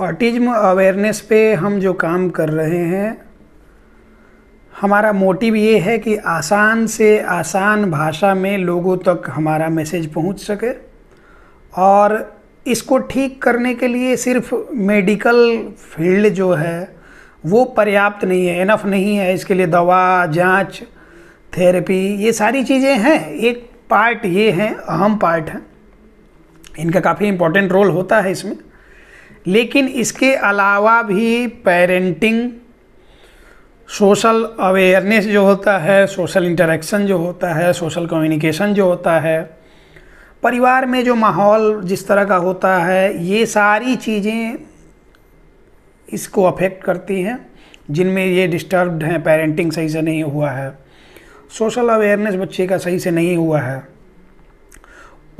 autism awareness पे हम जो काम कर रहे हैं हमारा मोटिव ये है कि आसान से आसान भाषा में लोगों तक हमारा मैसेज पहुंच सके और इसको ठीक करने के लिए सिर्फ मेडिकल फील्ड जो है वो पर्याप्त नहीं है इनफ नहीं है इसके लिए दवा जांच थेरेपी ये सारी चीज़ें हैं एक पार्ट ये हैं अहम पार्ट हैं इनका काफ़ी इम्पोर्टेंट रोल होता है इसमें लेकिन इसके अलावा भी पेरेंटिंग सोशल अवेयरनेस जो होता है सोशल इंटरेक्शन जो होता है सोशल कम्युनिकेशन जो होता है परिवार में जो माहौल जिस तरह का होता है ये सारी चीज़ें इसको अफेक्ट करती हैं जिनमें ये डिस्टर्ब्ड हैं पेरेंटिंग सही से नहीं हुआ है सोशल अवेयरनेस बच्चे का सही से नहीं हुआ है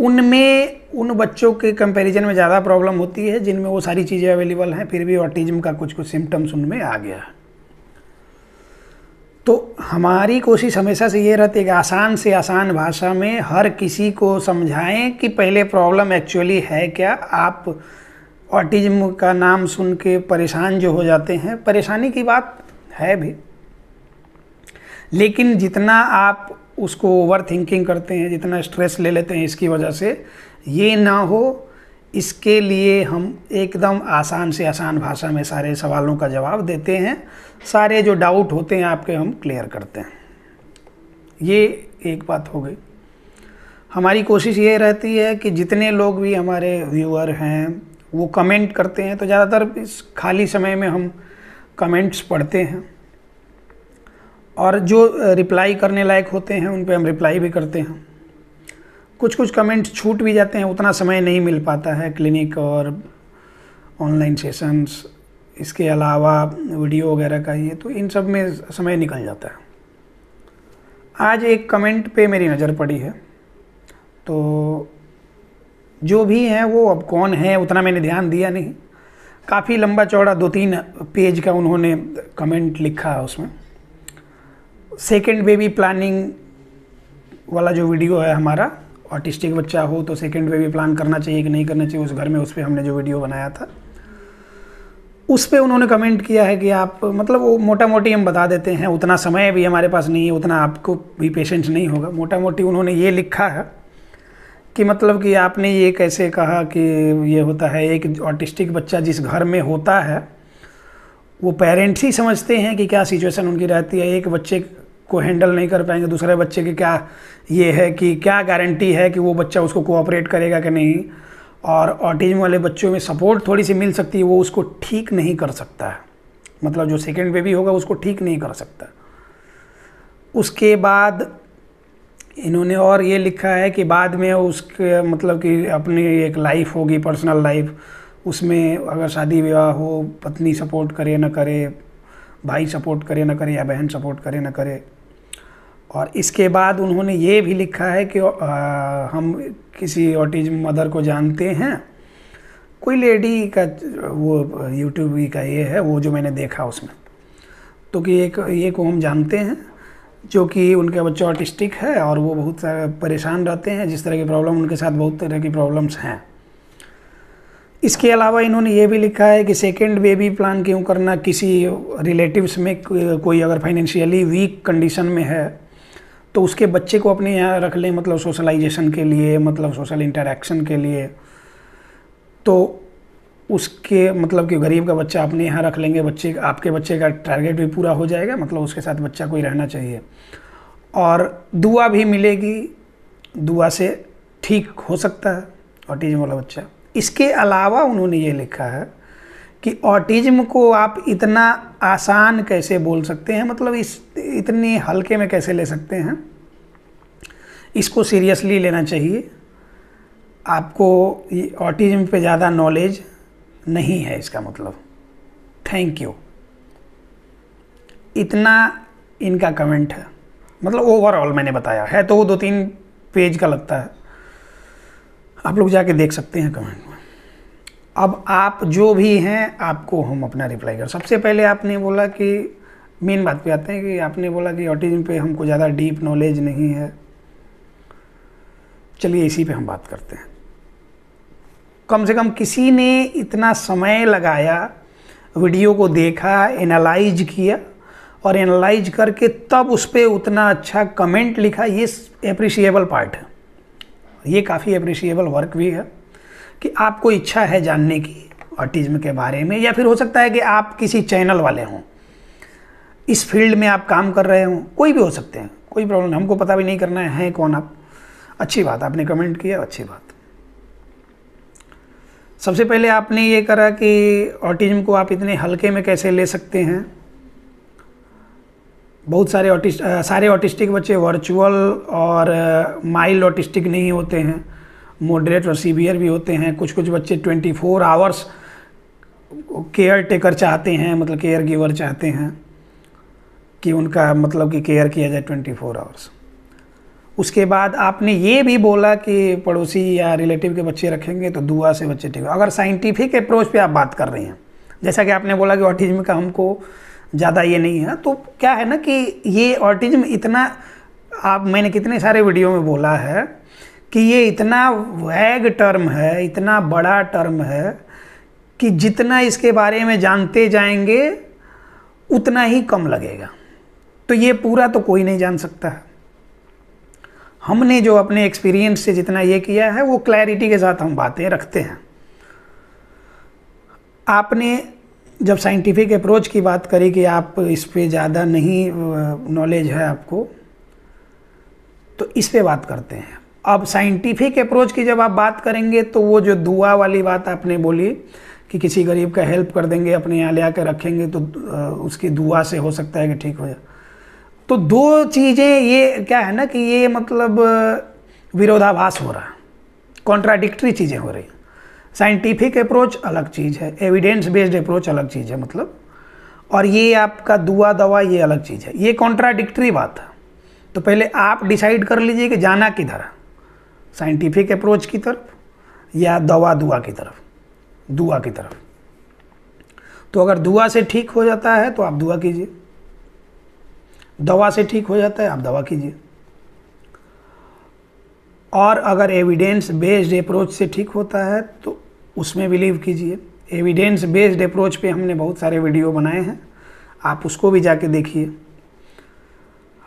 उनमें उन बच्चों के कंपैरिजन में ज़्यादा प्रॉब्लम होती है जिनमें वो सारी चीज़ें अवेलेबल हैं फिर भी ऑटिज्म का कुछ कुछ सिम्टम्स उनमें आ गया तो हमारी कोशिश हमेशा से ये रहती है कि आसान से आसान भाषा में हर किसी को समझाएं कि पहले प्रॉब्लम एक्चुअली है क्या आप ऑटिज्म का नाम सुन के परेशान जो हो जाते हैं परेशानी की बात है भी लेकिन जितना आप उसको ओवर थिंकिंग करते हैं जितना स्ट्रेस ले लेते हैं इसकी वजह से ये ना हो इसके लिए हम एकदम आसान से आसान भाषा में सारे सवालों का जवाब देते हैं सारे जो डाउट होते हैं आपके हम क्लियर करते हैं ये एक बात हो गई हमारी कोशिश ये रहती है कि जितने लोग भी हमारे व्यूअर हैं वो कमेंट करते हैं तो ज़्यादातर इस खाली समय में हम कमेंट्स पढ़ते हैं और जो रिप्लाई करने लायक होते हैं उन पर हम रिप्लाई भी करते हैं कुछ कुछ कमेंट छूट भी जाते हैं उतना समय नहीं मिल पाता है क्लिनिक और ऑनलाइन सेशंस इसके अलावा वीडियो वगैरह का ये तो इन सब में समय निकल जाता है आज एक कमेंट पे मेरी नज़र पड़ी है तो जो भी हैं वो अब कौन है उतना मैंने ध्यान दिया नहीं काफ़ी लंबा चौड़ा दो तीन पेज का उन्होंने कमेंट लिखा है उसमें सेकेंड बेबी प्लानिंग वाला जो वीडियो है हमारा ऑटिस्टिक बच्चा हो तो सेकेंड बेबी प्लान करना चाहिए कि नहीं करना चाहिए उस घर में उस पर हमने जो वीडियो बनाया था उस पर उन्होंने कमेंट किया है कि आप मतलब वो मोटा मोटी हम बता देते हैं उतना समय भी हमारे पास नहीं है उतना आपको भी पेशेंस नहीं होगा मोटा मोटी उन्होंने ये लिखा है कि मतलब कि आपने ये कैसे कहा कि ये होता है एक ऑटिस्टिक बच्चा जिस घर में होता है वो पेरेंट्स ही समझते हैं कि क्या सिचुएशन उनकी रहती है एक बच्चे को हैंडल नहीं कर पाएंगे दूसरे बच्चे की क्या ये है कि क्या गारंटी है कि वो बच्चा उसको कोऑपरेट करेगा कि नहीं और ऑटिज्म वाले बच्चों में सपोर्ट थोड़ी सी मिल सकती है वो उसको ठीक नहीं कर सकता है मतलब जो सेकेंड बेबी होगा उसको ठीक नहीं कर सकता उसके बाद इन्होंने और ये लिखा है कि बाद में उसके मतलब कि अपनी एक लाइफ होगी पर्सनल लाइफ उसमें अगर शादी विवाह हो पत्नी सपोर्ट करे ना करे भाई सपोर्ट करे ना करे या बहन सपोर्ट करे ना करे और इसके बाद उन्होंने ये भी लिखा है कि आ, हम किसी ऑटिज्म मदर को जानते हैं कोई लेडी का वो यूट्यूब का ये है वो जो मैंने देखा उसमें तो कि एक ये को हम जानते हैं जो कि उनका बच्चा ऑटिस्टिक है और वो बहुत सारे परेशान रहते हैं जिस तरह की प्रॉब्लम उनके साथ बहुत तरह की प्रॉब्लम्स हैं इसके अलावा इन्होंने ये भी लिखा है कि सेकेंड बेबी प्लान क्यों करना किसी रिलेटिव्स में कोई अगर फाइनेंशियली वीक कंडीशन में है तो उसके बच्चे को अपने यहाँ रख लें मतलब सोशलाइजेशन के लिए मतलब सोशल इंटरेक्शन के लिए तो उसके मतलब कि गरीब का बच्चा अपने यहाँ रख लेंगे बच्चे आपके बच्चे का टारगेट भी पूरा हो जाएगा मतलब उसके साथ बच्चा कोई रहना चाहिए और दुआ भी मिलेगी दुआ से ठीक हो सकता है ऑटिज्म वाला बच्चा इसके अलावा उन्होंने ये लिखा है कि ऑटिज्म को आप इतना आसान कैसे बोल सकते हैं मतलब इस इतनी हल्के में कैसे ले सकते हैं इसको सीरियसली लेना चाहिए आपको ऑटिज्म पे ज़्यादा नॉलेज नहीं है इसका मतलब थैंक यू इतना इनका कमेंट है मतलब ओवरऑल मैंने बताया है तो वो दो तीन पेज का लगता है आप लोग जाके देख सकते हैं कमेंट अब आप जो भी हैं आपको हम अपना रिप्लाई कर सबसे पहले आपने बोला कि मेन बात पे आते हैं कि आपने बोला कि ऑटिज्म पे हमको ज़्यादा डीप नॉलेज नहीं है चलिए इसी पे हम बात करते हैं कम से कम किसी ने इतना समय लगाया वीडियो को देखा एनालाइज किया और एनालाइज करके तब उस पर उतना अच्छा कमेंट लिखा ये अप्रिशिएबल पार्ट है ये काफ़ी अप्रिशिएबल वर्क भी है कि आपको इच्छा है जानने की ऑटिज्म के बारे में या फिर हो सकता है कि आप किसी चैनल वाले हों इस फील्ड में आप काम कर रहे हों कोई भी हो सकते हैं कोई प्रॉब्लम हमको पता भी नहीं करना है, है कौन आप अच्छी बात आपने कमेंट किया अच्छी बात सबसे पहले आपने ये करा कि ऑटिज्म को आप इतने हल्के में कैसे ले सकते हैं बहुत सारे ऑटिस्ट सारे ऑटिस्टिक बच्चे वर्चुअल और माइल्ड ऑटिस्टिक नहीं होते हैं मॉडरेट और सीवियर भी होते हैं कुछ कुछ बच्चे 24 फोर आवर्स केयर टेकर चाहते हैं मतलब केयर गिवर चाहते हैं कि उनका मतलब कि केयर किया जाए 24 फोर आवर्स उसके बाद आपने ये भी बोला कि पड़ोसी या रिलेटिव के बच्चे रखेंगे तो दुआ से बच्चे ठीक अगर साइंटिफिक अप्रोच पे आप बात कर रहे हैं जैसा कि आपने बोला कि ऑटिज्म का हमको ज़्यादा ये नहीं है तो क्या है ना कि ये ऑटिज्म इतना आप मैंने कितने सारे वीडियो में बोला है कि ये इतना वैग टर्म है इतना बड़ा टर्म है कि जितना इसके बारे में जानते जाएंगे उतना ही कम लगेगा तो ये पूरा तो कोई नहीं जान सकता है हमने जो अपने एक्सपीरियंस से जितना ये किया है वो क्लैरिटी के साथ हम बातें रखते हैं आपने जब साइंटिफिक अप्रोच की बात करी कि आप इस पर ज़्यादा नहीं नॉलेज है आपको तो इस पर बात करते हैं अब साइंटिफिक अप्रोच की जब आप बात करेंगे तो वो जो दुआ वाली बात आपने बोली कि किसी गरीब का हेल्प कर देंगे अपने यहाँ ले आकर रखेंगे तो उसकी दुआ से हो सकता है कि ठीक हो जाए तो दो चीज़ें ये क्या है ना कि ये मतलब विरोधाभास हो रहा है कॉन्ट्राडिक्टरी चीज़ें हो रही साइंटिफिक अप्रोच अलग चीज़ है एविडेंस बेस्ड अप्रोच अलग चीज़ है मतलब और ये आपका दुआ दवा ये अलग चीज़ है ये कॉन्ट्राडिक्टरी बात है तो पहले आप डिसाइड कर लीजिए कि जाना किधर है साइंटिफिक अप्रोच की तरफ या दवा दुआ की तरफ दुआ की तरफ तो अगर दुआ से ठीक हो जाता है तो आप दुआ कीजिए दवा से ठीक हो जाता है आप दवा कीजिए और अगर एविडेंस बेस्ड अप्रोच से ठीक होता है तो उसमें बिलीव कीजिए एविडेंस बेस्ड अप्रोच पे हमने बहुत सारे वीडियो बनाए हैं आप उसको भी जाके देखिए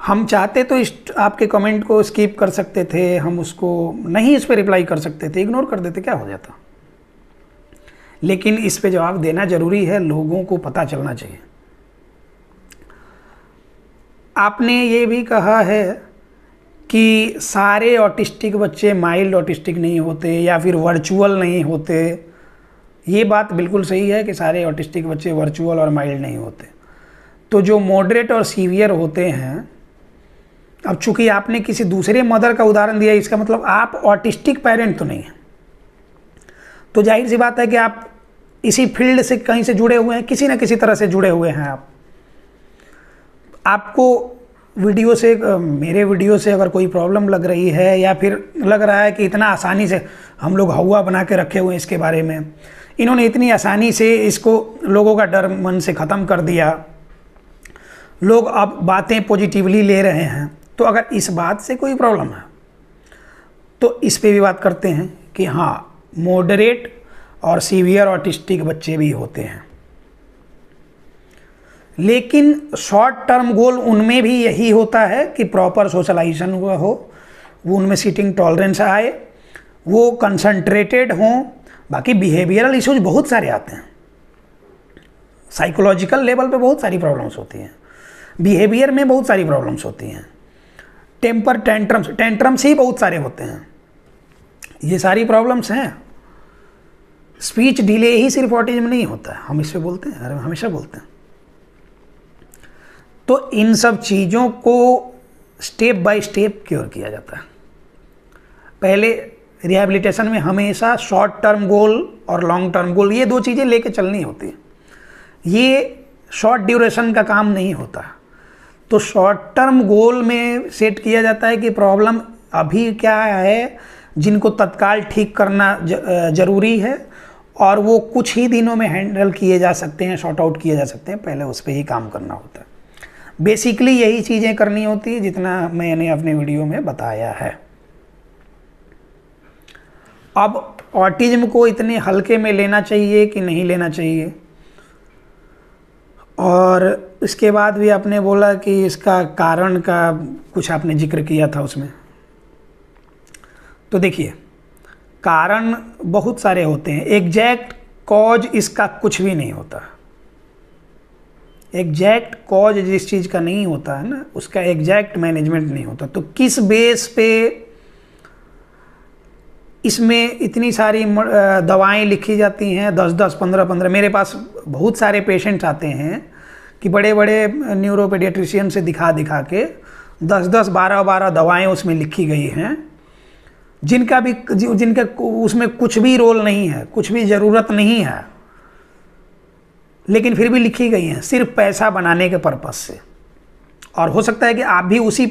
हम चाहते तो इस आपके कमेंट को स्कीप कर सकते थे हम उसको नहीं इस पर रिप्लाई कर सकते थे इग्नोर कर देते क्या हो जाता लेकिन इस पर जवाब देना ज़रूरी है लोगों को पता चलना चाहिए आपने ये भी कहा है कि सारे ऑटिस्टिक बच्चे माइल्ड ऑटिस्टिक नहीं होते या फिर वर्चुअल नहीं होते ये बात बिल्कुल सही है कि सारे ऑटिस्टिक बच्चे वर्चुअल और माइल्ड नहीं होते तो जो मॉडरेट और सीवियर होते हैं अब चूंकि आपने किसी दूसरे मदर का उदाहरण दिया इसका मतलब आप ऑटिस्टिक पेरेंट तो नहीं हैं तो जाहिर सी बात है कि आप इसी फील्ड से कहीं से जुड़े हुए हैं किसी ना किसी तरह से जुड़े हुए हैं आप आपको वीडियो से मेरे वीडियो से अगर कोई प्रॉब्लम लग रही है या फिर लग रहा है कि इतना आसानी से हम लोग हवा बना के रखे हुए हैं इसके बारे में इन्होंने इतनी आसानी से इसको लोगों का डर मन से ख़त्म कर दिया लोग अब बातें पॉजिटिवली ले रहे हैं तो अगर इस बात से कोई प्रॉब्लम है तो इस पे भी बात करते हैं कि हाँ मॉडरेट और सीवियर ऑटिस्टिक बच्चे भी होते हैं लेकिन शॉर्ट टर्म गोल उनमें भी यही होता है कि प्रॉपर सोशलाइजेशन हुआ हो वो उनमें सीटिंग टॉलरेंस आए वो कंसंट्रेटेड हों बाकी बिहेवियरल इश्यूज बहुत सारे आते हैं साइकोलॉजिकल लेवल पे बहुत सारी प्रॉब्लम्स होती हैं बिहेवियर में बहुत सारी प्रॉब्लम्स होती हैं टेम्पर टेंट्रम्स टेंट्रम्स ही बहुत सारे होते हैं ये सारी प्रॉब्लम्स हैं स्पीच डिले ही सिर्फ ऑटिज्म नहीं होता है हम इसे बोलते हैं अरे हमेशा बोलते हैं तो इन सब चीज़ों को स्टेप बाय स्टेप क्योर किया जाता है पहले रिहैबिलिटेशन में हमेशा शॉर्ट टर्म गोल और लॉन्ग टर्म गोल ये दो चीज़ें लेके चलनी होती है ये शॉर्ट ड्यूरेशन का काम नहीं होता तो शॉर्ट टर्म गोल में सेट किया जाता है कि प्रॉब्लम अभी क्या है जिनको तत्काल ठीक करना ज़रूरी है और वो कुछ ही दिनों में हैंडल किए जा सकते हैं शॉर्ट आउट किए जा सकते हैं पहले उस पर ही काम करना होता है बेसिकली यही चीज़ें करनी होती है जितना मैंने अपने वीडियो में बताया है अब ऑटिज़्म को इतने हल्के में लेना चाहिए कि नहीं लेना चाहिए और इसके बाद भी आपने बोला कि इसका कारण का कुछ आपने जिक्र किया था उसमें तो देखिए कारण बहुत सारे होते हैं एग्जैक्ट कॉज इसका कुछ भी नहीं होता एग्जैक्ट कॉज जिस चीज़ का नहीं होता है ना उसका एग्जैक्ट मैनेजमेंट नहीं होता तो किस बेस पे इसमें इतनी सारी दवाएं लिखी जाती हैं दस दस पंद्रह पंद्रह मेरे पास बहुत सारे पेशेंट्स आते हैं कि बड़े बड़े न्यूरोपेडियाट्रिशियन से दिखा दिखा के दस दस बारह बारह दवाएं उसमें लिखी गई हैं जिनका भी जिनका उसमें कुछ भी रोल नहीं है कुछ भी ज़रूरत नहीं है लेकिन फिर भी लिखी गई हैं सिर्फ पैसा बनाने के पर्पज़ से और हो सकता है कि आप भी उसी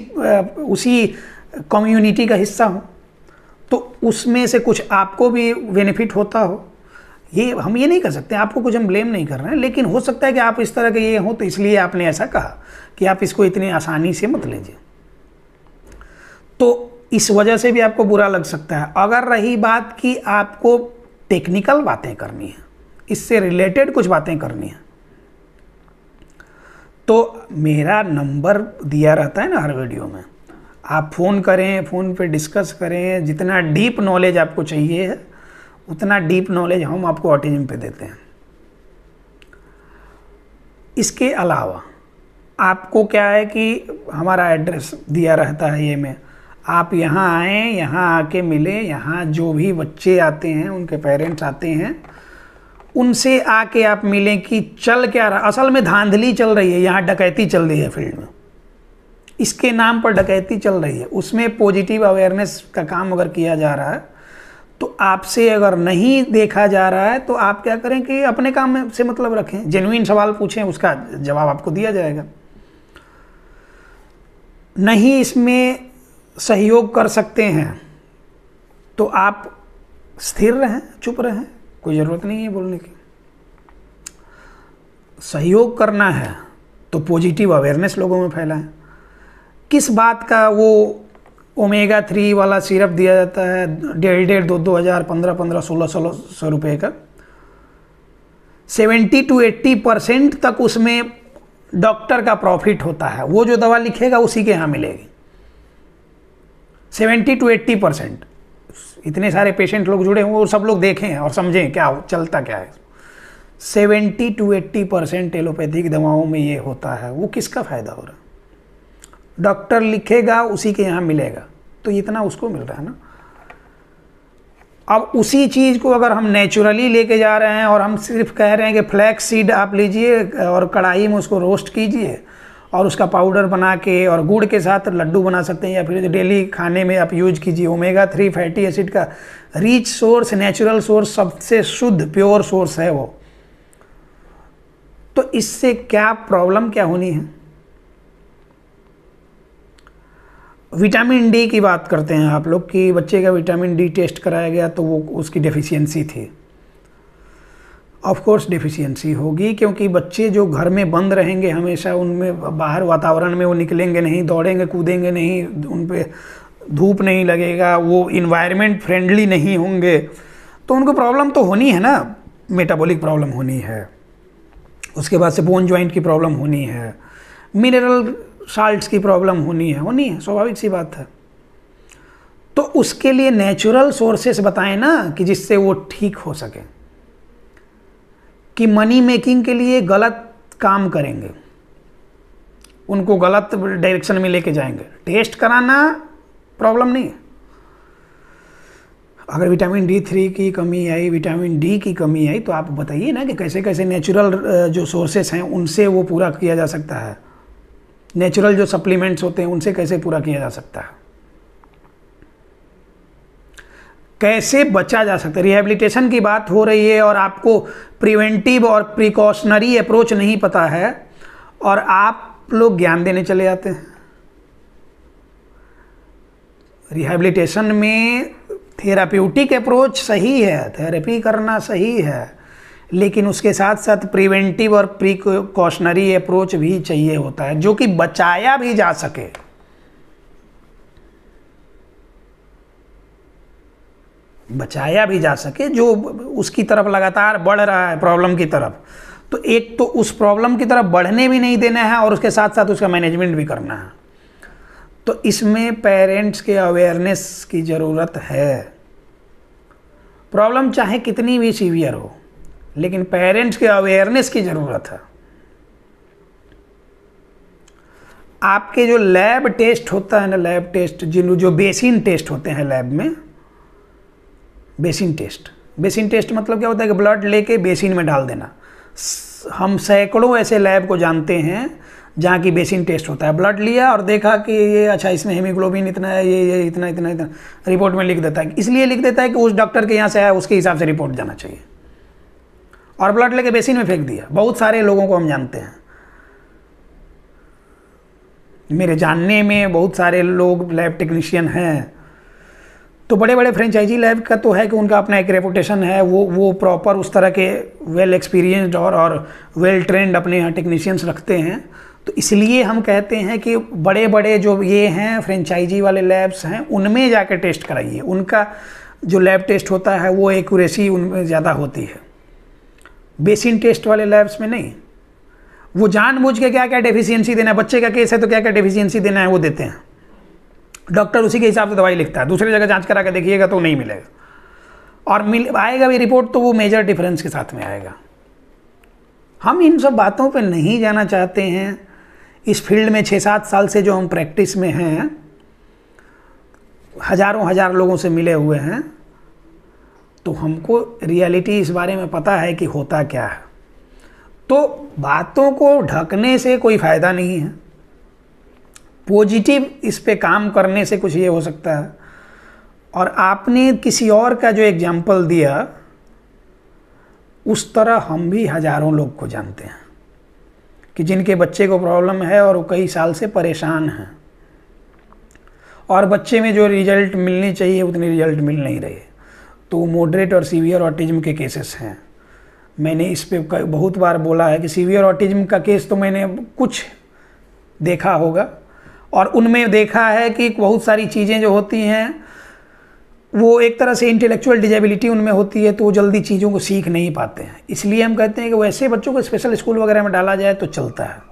उसी कम्युनिटी का हिस्सा हो तो उसमें से कुछ आपको भी बेनिफिट होता हो ये हम ये नहीं कर सकते आपको कुछ हम ब्लेम नहीं कर रहे हैं लेकिन हो सकता है कि आप इस तरह के ये हों तो इसलिए आपने ऐसा कहा कि आप इसको इतनी आसानी से मत लीजिए तो इस वजह से भी आपको बुरा लग सकता है अगर रही बात कि आपको टेक्निकल बातें करनी है इससे रिलेटेड कुछ बातें करनी है तो मेरा नंबर दिया रहता है ना हर वीडियो में आप फ़ोन करें फ़ोन पे डिस्कस करें जितना डीप नॉलेज आपको चाहिए है उतना डीप नॉलेज हम आपको ऑटिज्म पे देते हैं इसके अलावा आपको क्या है कि हमारा एड्रेस दिया रहता है ये में आप यहाँ आए यहाँ आके मिले यहाँ जो भी बच्चे आते हैं उनके पेरेंट्स आते हैं उनसे आके आप मिलें कि चल क्या रहा असल में धांधली चल रही है यहाँ डकैती चल रही है फील्ड में इसके नाम पर डकैती चल रही है उसमें पॉजिटिव अवेयरनेस का काम अगर किया जा रहा है तो आपसे अगर नहीं देखा जा रहा है तो आप क्या करें कि अपने काम से मतलब रखें जेन्यन सवाल पूछें उसका जवाब आपको दिया जाएगा नहीं इसमें सहयोग कर सकते हैं तो आप स्थिर रहें चुप रहें कोई ज़रूरत नहीं है बोलने की सहयोग करना है तो पॉजिटिव अवेयरनेस लोगों में फैलाएं किस बात का वो ओमेगा थ्री वाला सिरप दिया जाता है डेढ़ डेढ़ दो दो हज़ार पंद्रह पंद्रह सोलह सोलह सौ रुपये का सेवेंटी टू एट्टी परसेंट तक उसमें डॉक्टर का प्रॉफिट होता है वो जो दवा लिखेगा उसी के यहाँ मिलेगी सेवेंटी टू एट्टी परसेंट इतने सारे पेशेंट लोग जुड़े हुए और सब लोग देखें और समझें क्या हो चलता क्या है seventy two eighty percent allopathic दवाओं में ये होता है वो किसका फ़ायदा हो रहा है डॉक्टर लिखेगा उसी के यहाँ मिलेगा तो इतना उसको मिल रहा है ना अब उसी चीज़ को अगर हम नेचुरली लेके जा रहे हैं और हम सिर्फ कह रहे हैं कि फ्लैक्स सीड आप लीजिए और कढ़ाई में उसको रोस्ट कीजिए और उसका पाउडर बना के और गुड़ के साथ लड्डू बना सकते हैं या फिर डेली खाने में आप यूज कीजिए ओमेगा थ्री फैटी एसिड का रिच सोर्स नेचुरल सोर्स सबसे शुद्ध प्योर सोर्स है वो तो इससे क्या प्रॉब्लम क्या होनी है विटामिन डी की बात करते हैं आप लोग कि बच्चे का विटामिन डी टेस्ट कराया गया तो वो उसकी डेफिशिएंसी थी ऑफ़ कोर्स डिफिशियंसी होगी क्योंकि बच्चे जो घर में बंद रहेंगे हमेशा उनमें बाहर वातावरण में वो निकलेंगे नहीं दौड़ेंगे कूदेंगे नहीं उन पर धूप नहीं लगेगा वो इन्वायरमेंट फ्रेंडली नहीं होंगे तो उनको प्रॉब्लम तो होनी है ना मेटाबॉलिक प्रॉब्लम होनी है उसके बाद से बोन ज्वाइंट की प्रॉब्लम होनी है मिनरल साल्ट्स की प्रॉब्लम होनी है होनी है स्वाभाविक सी बात है तो उसके लिए नेचुरल सोर्सेस बताएं ना कि जिससे वो ठीक हो सके कि मनी मेकिंग के लिए गलत काम करेंगे उनको गलत डायरेक्शन में लेके जाएंगे टेस्ट कराना प्रॉब्लम नहीं है अगर विटामिन डी थ्री की कमी आई विटामिन डी की कमी आई तो आप बताइए ना कि कैसे कैसे नेचुरल जो सोर्सेस हैं उनसे वो पूरा किया जा सकता है नेचुरल जो सप्लीमेंट्स होते हैं उनसे कैसे पूरा किया जा सकता है कैसे बचा जा सकता है रिहेबिलिटेशन की बात हो रही है और आपको प्रिवेंटिव और प्रिकॉशनरी अप्रोच नहीं पता है और आप लोग ज्ञान देने चले जाते हैं रिहेबिलिटेशन में थेरापेटिक अप्रोच सही है थेरेपी करना सही है लेकिन उसके साथ साथ प्रिवेंटिव और प्रिकॉशनरी अप्रोच भी चाहिए होता है जो कि बचाया भी जा सके बचाया भी जा सके जो उसकी तरफ लगातार बढ़ रहा है प्रॉब्लम की तरफ तो एक तो उस प्रॉब्लम की तरफ बढ़ने भी नहीं देना है और उसके साथ साथ उसका मैनेजमेंट भी करना है तो इसमें पेरेंट्स के अवेयरनेस की ज़रूरत है प्रॉब्लम चाहे कितनी भी सीवियर हो लेकिन पेरेंट्स के अवेयरनेस की ज़रूरत है आपके जो लैब टेस्ट होता है ना लैब टेस्ट जिन जो बेसिन टेस्ट होते हैं लैब में बेसिन टेस्ट बेसिन टेस्ट मतलब क्या होता है कि ब्लड लेके बेसिन में डाल देना हम सैकड़ों ऐसे लैब को जानते हैं जहाँ की बेसिन टेस्ट होता है ब्लड लिया और देखा कि ये अच्छा इसमें हेमोग्लोबिन इतना है ये ये इतना इतना इतना रिपोर्ट में लिख देता है इसलिए लिख देता है कि उस डॉक्टर के यहाँ से आया उसके हिसाब से रिपोर्ट जाना चाहिए और ब्लड लेके बेसिन में फेंक दिया बहुत सारे लोगों को हम जानते हैं मेरे जानने में बहुत सारे लोग लैब टेक्नीशियन हैं तो बड़े बड़े फ्रेंचाइजी लैब का तो है कि उनका अपना एक रेपुटेशन है वो वो प्रॉपर उस तरह के वेल एक्सपीरियंस्ड और और वेल ट्रेंड अपने यहाँ टेक्नीशियंस रखते हैं तो इसलिए हम कहते हैं कि बड़े बड़े जो ये हैं फ्रेंचाइजी वाले लैब्स हैं उनमें जाकर टेस्ट कराइए उनका जो लैब टेस्ट होता है वो एक्यूरेसी उनमें ज़्यादा होती है बेसिन टेस्ट वाले लैब्स में नहीं वो जानबूझ के क्या क्या डेफिशिएंसी देना है बच्चे का केस है तो क्या क्या डेफिशिएंसी देना है वो देते हैं डॉक्टर उसी के हिसाब से दवाई लिखता है दूसरी जगह जांच करा के देखिएगा तो नहीं मिलेगा और मिल आएगा भी रिपोर्ट तो वो मेजर डिफरेंस के साथ में आएगा हम इन सब बातों पर नहीं जाना चाहते हैं इस फील्ड में छः सात साल से जो हम प्रैक्टिस में हैं हज़ारों हज़ार लोगों से मिले हुए हैं तो हमको रियलिटी इस बारे में पता है कि होता क्या है तो बातों को ढकने से कोई फ़ायदा नहीं है पॉजिटिव इस पे काम करने से कुछ ये हो सकता है और आपने किसी और का जो एग्जाम्पल दिया उस तरह हम भी हज़ारों लोग को जानते हैं कि जिनके बच्चे को प्रॉब्लम है और वो कई साल से परेशान हैं और बच्चे में जो रिजल्ट मिलनी चाहिए उतने रिजल्ट मिल नहीं रहे तो मॉडरेट और सीवियर ऑटिज़म के केसेस हैं मैंने इस पर बहुत बार बोला है कि सीवियर ऑटिज्म का केस तो मैंने कुछ देखा होगा और उनमें देखा है कि बहुत सारी चीज़ें जो होती हैं वो एक तरह से इंटेलेक्चुअल डिजेबिलिटी उनमें होती है तो वो जल्दी चीज़ों को सीख नहीं पाते हैं इसलिए हम कहते हैं कि वैसे बच्चों को स्पेशल स्कूल वगैरह में डाला जाए तो चलता है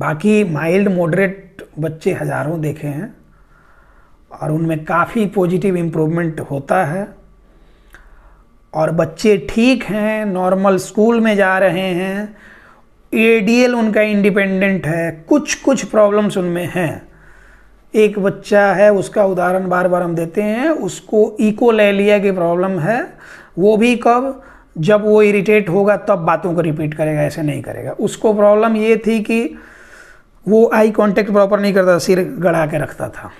बाकी माइल्ड मॉडरेट बच्चे हज़ारों देखे हैं और उनमें काफ़ी पॉजिटिव इम्प्रूवमेंट होता है और बच्चे ठीक हैं नॉर्मल स्कूल में जा रहे हैं एडीएल उनका इंडिपेंडेंट है कुछ कुछ प्रॉब्लम्स उनमें हैं एक बच्चा है उसका उदाहरण बार बार हम देते हैं उसको इको लेलिया की प्रॉब्लम है वो भी कब जब वो इरिटेट होगा तब बातों को रिपीट करेगा ऐसे नहीं करेगा उसको प्रॉब्लम ये थी कि वो आई कांटेक्ट प्रॉपर नहीं करता सिर गड़ा के रखता था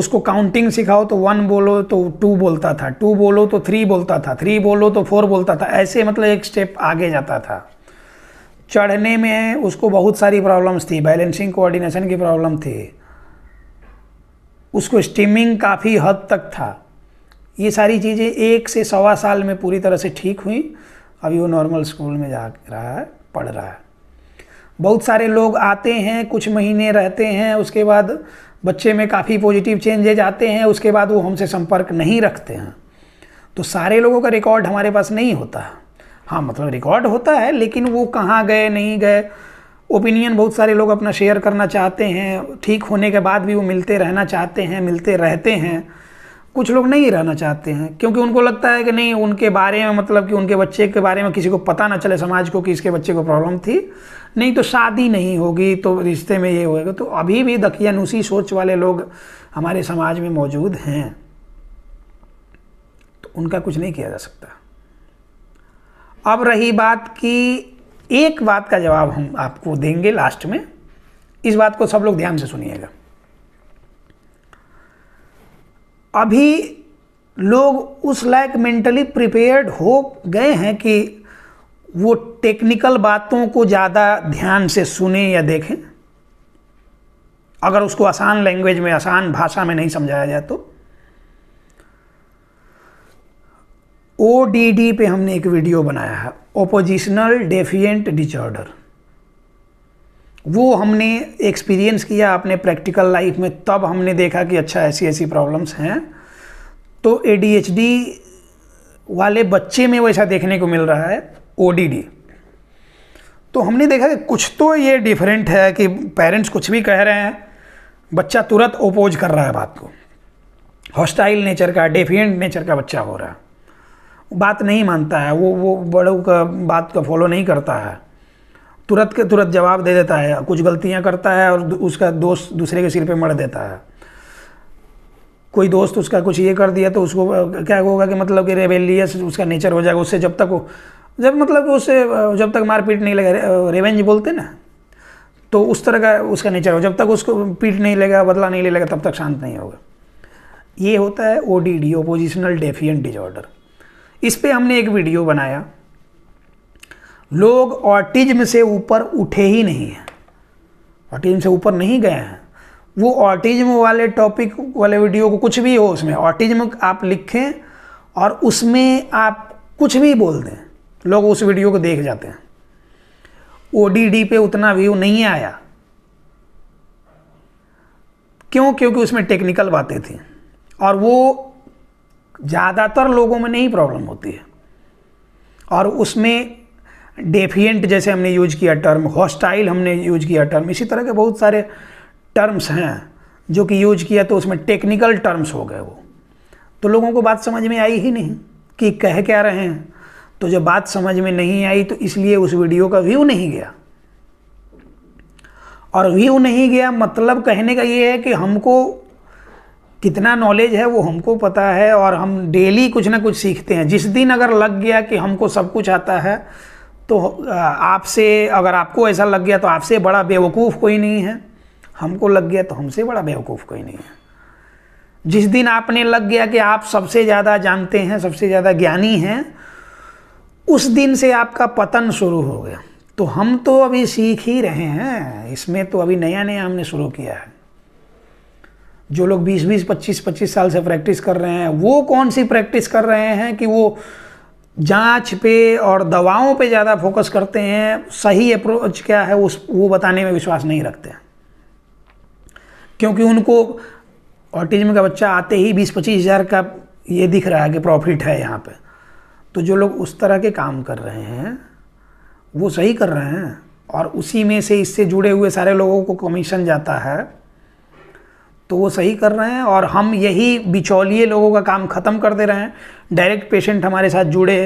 उसको काउंटिंग सिखाओ तो वन बोलो तो टू बोलता था टू बोलो तो थ्री बोलता था थ्री बोलो तो फोर बोलता था ऐसे मतलब एक स्टेप आगे जाता था चढ़ने में उसको बहुत सारी प्रॉब्लम्स थी बैलेंसिंग कोऑर्डिनेशन की प्रॉब्लम थी उसको स्टीमिंग काफ़ी हद तक था ये सारी चीज़ें एक से सवा साल में पूरी तरह से ठीक हुई अभी वो नॉर्मल स्कूल में जा रहा है पढ़ रहा है बहुत सारे लोग आते हैं कुछ महीने रहते हैं उसके बाद बच्चे में काफ़ी पॉजिटिव चेंजेज आते हैं उसके बाद वो हमसे संपर्क नहीं रखते हैं तो सारे लोगों का रिकॉर्ड हमारे पास नहीं होता हाँ मतलब रिकॉर्ड होता है लेकिन वो कहाँ गए नहीं गए ओपिनियन बहुत सारे लोग अपना शेयर करना चाहते हैं ठीक होने के बाद भी वो मिलते रहना चाहते हैं मिलते रहते हैं कुछ लोग नहीं रहना चाहते हैं क्योंकि उनको लगता है कि नहीं उनके बारे में मतलब कि उनके बच्चे के बारे में किसी को पता ना चले समाज को कि इसके बच्चे को प्रॉब्लम थी नहीं तो शादी नहीं होगी तो रिश्ते में ये होएगा तो अभी भी दकियानुसी सोच वाले लोग हमारे समाज में मौजूद हैं तो उनका कुछ नहीं किया जा सकता अब रही बात कि एक बात का जवाब हम आपको देंगे लास्ट में इस बात को सब लोग ध्यान से सुनिएगा अभी लोग उस लायक मेंटली प्रिपेयर्ड हो गए हैं कि वो टेक्निकल बातों को ज़्यादा ध्यान से सुने या देखें अगर उसको आसान लैंग्वेज में आसान भाषा में नहीं समझाया जाए तो ओ पे हमने एक वीडियो बनाया है ओपोजिशनल डेफिएंट डिसऑर्डर वो हमने एक्सपीरियंस किया अपने प्रैक्टिकल लाइफ में तब हमने देखा कि अच्छा ऐसी ऐसी प्रॉब्लम्स हैं तो ए वाले बच्चे में वैसा देखने को मिल रहा है ओ तो हमने देखा कि कुछ तो ये डिफरेंट है कि पेरेंट्स कुछ भी कह रहे हैं बच्चा तुरंत ओपोज कर रहा है बात को हॉस्टाइल नेचर का डेफिएंट नेचर का बच्चा हो रहा है बात नहीं मानता है वो वो बड़ों का बात का फॉलो नहीं करता है तुरंत के तुरंत जवाब दे देता है कुछ गलतियां करता है और उसका दोस्त दूसरे के सिर पे मर देता है कोई दोस्त उसका कुछ ये कर दिया तो उसको क्या होगा कि मतलब कि रेबेलियस उसका नेचर हो जाएगा उससे जब तक वो जब मतलब उससे जब तक मारपीट नहीं लगे रेवेंज बोलते ना तो उस तरह का उसका नेचर हो जब तक उसको पीट नहीं लेगा बदला नहीं ले लेगा तब तक शांत नहीं होगा ये होता है O D D oppositional defiant disorder इस पर हमने एक वीडियो बनाया लोग ऑटिज्म से ऊपर उठे ही नहीं हैं ऑटिज्म से ऊपर नहीं गए हैं वो ऑटिज्म वाले टॉपिक वाले वीडियो को कुछ भी हो उसमें ऑटिज्म आप लिखें और उसमें आप कुछ भी बोल दें लोग उस वीडियो को देख जाते हैं ओ पे उतना व्यू नहीं आया क्यों क्योंकि उसमें टेक्निकल बातें थी और वो ज़्यादातर लोगों में नहीं प्रॉब्लम होती है और उसमें डेफिएंट जैसे हमने यूज़ किया टर्म हॉस्टाइल हमने यूज़ किया टर्म इसी तरह के बहुत सारे टर्म्स हैं जो कि यूज किया तो उसमें टेक्निकल टर्म्स हो गए वो तो लोगों को बात समझ में आई ही नहीं कि कह क्या रहे हैं तो जब बात समझ में नहीं आई तो इसलिए उस वीडियो का व्यू नहीं गया और व्यू नहीं गया मतलब कहने का ये है कि हमको कितना नॉलेज है वो हमको पता है और हम डेली कुछ ना कुछ सीखते हैं जिस दिन अगर लग गया कि हमको सब कुछ आता है तो आपसे अगर आपको ऐसा लग गया तो आपसे बड़ा बेवकूफ़ कोई नहीं है हमको लग गया तो हमसे बड़ा बेवकूफ़ कोई नहीं है जिस दिन आपने लग गया कि आप सबसे ज़्यादा जानते हैं सबसे ज़्यादा ज्ञानी हैं उस दिन से आपका पतन शुरू हो गया तो हम तो अभी सीख ही रहे हैं इसमें तो अभी नया नया हमने शुरू किया है जो लोग 20 20 25 25 साल से प्रैक्टिस कर रहे हैं वो कौन सी प्रैक्टिस कर रहे हैं कि वो जांच पे और दवाओं पे ज़्यादा फोकस करते हैं सही अप्रोच क्या है उस वो बताने में विश्वास नहीं रखते हैं क्योंकि उनको ऑटिज्म का बच्चा आते ही बीस पच्चीस हज़ार का ये दिख रहा है कि प्रॉफिट है यहाँ पे तो जो लोग उस तरह के काम कर रहे हैं वो सही कर रहे हैं और उसी में से इससे जुड़े हुए सारे लोगों को कमीशन जाता है तो वो सही कर रहे हैं और हम यही बिचौलिए लोगों का काम ख़त्म कर दे रहे हैं डायरेक्ट पेशेंट हमारे साथ जुड़े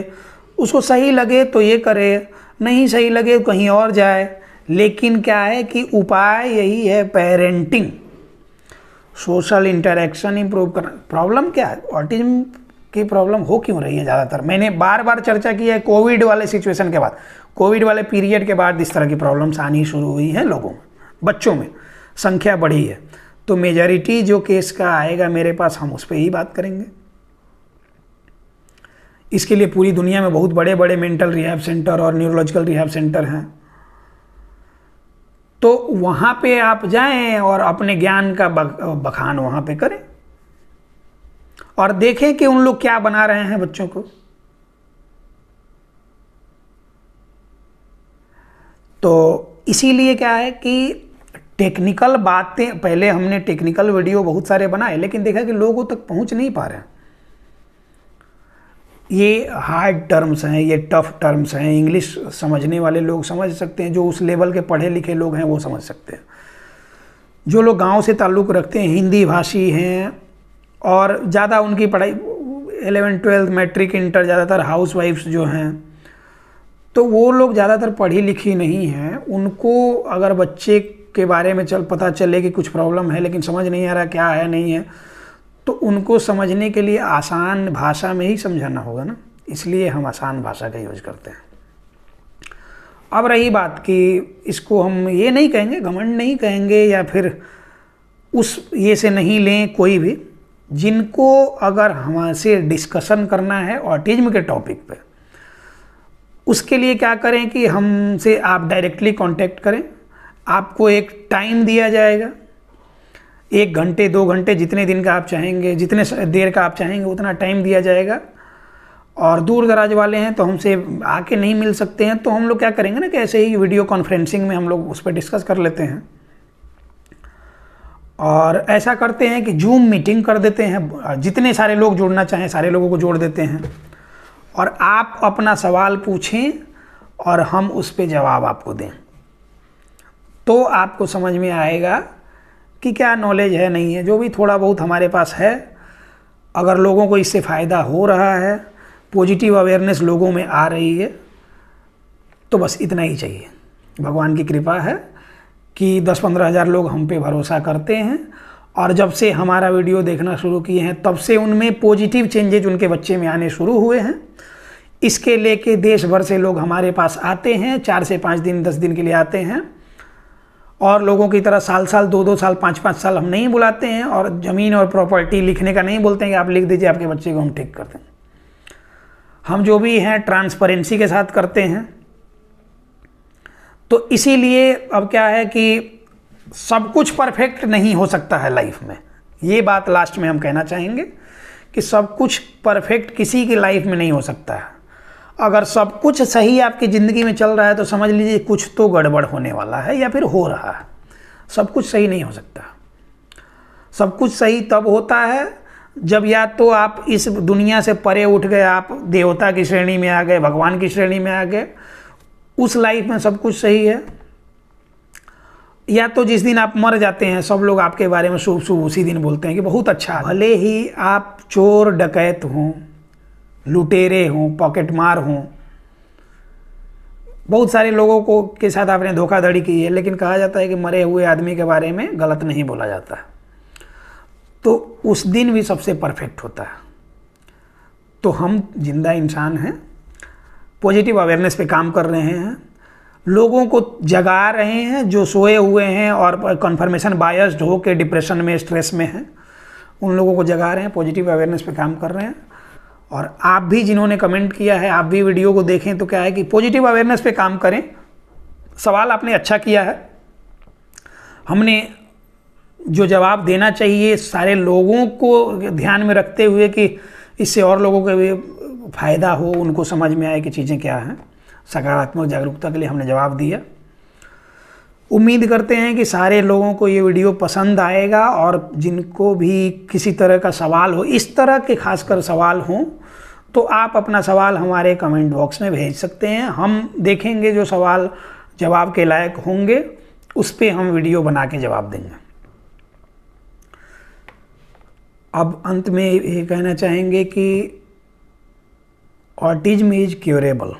उसको सही लगे तो ये करे नहीं सही लगे तो कहीं और जाए लेकिन क्या है कि उपाय यही है पेरेंटिंग सोशल इंटरेक्शन इम्प्रूव करना प्रॉब्लम क्या है ऑटिज्म की प्रॉब्लम हो क्यों रही है ज़्यादातर मैंने बार बार चर्चा की है कोविड वाले सिचुएशन के बाद कोविड वाले पीरियड के बाद इस तरह की प्रॉब्लम्स आनी शुरू हुई हैं लोगों में बच्चों में संख्या बढ़ी है तो मेजॉरिटी जो केस का आएगा मेरे पास हम उस पर ही बात करेंगे इसके लिए पूरी दुनिया में बहुत बड़े बड़े मेंटल रिहैब सेंटर और न्यूरोलॉजिकल रिहैब सेंटर हैं तो वहाँ पे आप जाएं और अपने ज्ञान का बखान वहाँ पे करें और देखें कि उन लोग क्या बना रहे हैं बच्चों को तो इसीलिए क्या है कि टेक्निकल बातें पहले हमने टेक्निकल वीडियो बहुत सारे बनाए लेकिन देखा कि लोगों तक पहुंच नहीं पा रहे हैं ये हार्ड टर्म्स हैं ये टफ टर्म्स हैं इंग्लिश समझने वाले लोग समझ सकते हैं जो उस लेवल के पढ़े लिखे लोग हैं वो समझ सकते हैं जो लोग गांव से ताल्लुक़ रखते हैं हिंदी भाषी हैं और ज़्यादा उनकी पढ़ाई एलेवन ट्वेल्थ मैट्रिक इंटर ज़्यादातर हाउस वाइफ्स जो हैं तो वो लोग ज़्यादातर पढ़ी लिखी नहीं हैं उनको अगर बच्चे के बारे में चल पता चले कि कुछ प्रॉब्लम है लेकिन समझ नहीं आ रहा क्या है नहीं है तो उनको समझने के लिए आसान भाषा में ही समझाना होगा ना इसलिए हम आसान भाषा का यूज करते हैं अब रही बात कि इसको हम ये नहीं कहेंगे घमंड नहीं कहेंगे या फिर उस ये से नहीं लें कोई भी जिनको अगर हमसे डिस्कशन करना है ऑटिज्म के टॉपिक पे उसके लिए क्या करें कि हमसे आप डायरेक्टली कांटेक्ट करें आपको एक टाइम दिया जाएगा एक घंटे दो घंटे जितने दिन का आप चाहेंगे जितने देर का आप चाहेंगे उतना टाइम दिया जाएगा और दूर दराज वाले हैं तो हमसे आके नहीं मिल सकते हैं तो हम लोग क्या करेंगे ना कि ऐसे ही वीडियो कॉन्फ्रेंसिंग में हम लोग उस पर डिस्कस कर लेते हैं और ऐसा करते हैं कि जूम मीटिंग कर देते हैं जितने सारे लोग जुड़ना चाहें सारे लोगों को जोड़ देते हैं और आप अपना सवाल पूछें और हम उस पर जवाब आपको दें तो आपको समझ में आएगा कि क्या नॉलेज है नहीं है जो भी थोड़ा बहुत हमारे पास है अगर लोगों को इससे फ़ायदा हो रहा है पॉजिटिव अवेयरनेस लोगों में आ रही है तो बस इतना ही चाहिए भगवान की कृपा है कि दस पंद्रह हज़ार लोग हम पे भरोसा करते हैं और जब से हमारा वीडियो देखना शुरू किए हैं तब से उनमें पॉजिटिव चेंजेज उनके बच्चे में आने शुरू हुए हैं इसके लेके देश भर से लोग हमारे पास आते हैं चार से पाँच दिन दस दिन के लिए आते हैं और लोगों की तरह साल साल दो दो साल पाँच पाँच साल हम नहीं बुलाते हैं और ज़मीन और प्रॉपर्टी लिखने का नहीं बोलते हैं कि आप लिख दीजिए आपके बच्चे को हम ठीक करते हैं हम जो भी हैं ट्रांसपेरेंसी के साथ करते हैं तो इसीलिए अब क्या है कि सब कुछ परफेक्ट नहीं हो सकता है लाइफ में ये बात लास्ट में हम कहना चाहेंगे कि सब कुछ परफेक्ट किसी की लाइफ में नहीं हो सकता है अगर सब कुछ सही आपकी ज़िंदगी में चल रहा है तो समझ लीजिए कुछ तो गड़बड़ होने वाला है या फिर हो रहा है सब कुछ सही नहीं हो सकता सब कुछ सही तब होता है जब या तो आप इस दुनिया से परे उठ गए आप देवता की श्रेणी में आ गए भगवान की श्रेणी में आ गए उस लाइफ में सब कुछ सही है या तो जिस दिन आप मर जाते हैं सब लोग आपके बारे में शुभ शुभ उसी दिन बोलते हैं कि बहुत अच्छा भले ही आप चोर डकैत हों लुटेरे हों पॉकेट मार हों बहुत सारे लोगों को के साथ आपने धोखाधड़ी की है लेकिन कहा जाता है कि मरे हुए आदमी के बारे में गलत नहीं बोला जाता तो उस दिन भी सबसे परफेक्ट होता है तो हम जिंदा इंसान हैं पॉजिटिव अवेयरनेस पे काम कर रहे हैं लोगों को जगा रहे हैं जो सोए हुए हैं और कन्फर्मेशन बायस्ड हो के डिप्रेशन में स्ट्रेस में हैं उन लोगों को जगा रहे हैं पॉजिटिव अवेयरनेस पे काम कर रहे हैं और आप भी जिन्होंने कमेंट किया है आप भी वीडियो को देखें तो क्या है कि पॉजिटिव अवेयरनेस पे काम करें सवाल आपने अच्छा किया है हमने जो जवाब देना चाहिए सारे लोगों को ध्यान में रखते हुए कि इससे और लोगों को भी फ़ायदा हो उनको समझ में आए कि चीज़ें क्या हैं सकारात्मक जागरूकता के लिए हमने जवाब दिया उम्मीद करते हैं कि सारे लोगों को ये वीडियो पसंद आएगा और जिनको भी किसी तरह का सवाल हो इस तरह के खासकर सवाल हों तो आप अपना सवाल हमारे कमेंट बॉक्स में भेज सकते हैं हम देखेंगे जो सवाल जवाब के लायक होंगे उस पर हम वीडियो बना के जवाब देंगे अब अंत में ये कहना चाहेंगे कि autism is curable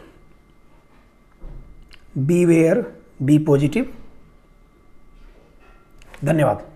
be aware be positive धन्यवाद